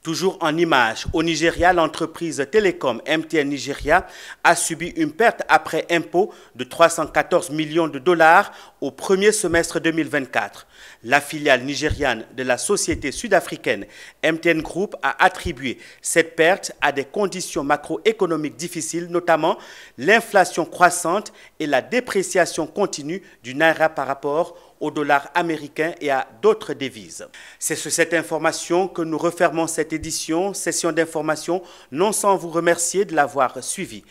Toujours en image, au Nigeria, l'entreprise Télécom MTN Nigeria a subi une perte après impôt de 314 millions de dollars au premier semestre 2024. La filiale nigériane de la société sud-africaine MTN Group a attribué cette perte à des conditions macroéconomiques difficiles, notamment l'inflation croissante et la dépréciation continue du naira par rapport au au dollar américain et à d'autres devises. C'est sur cette information que nous refermons cette édition, session d'information, non sans vous remercier de l'avoir suivi.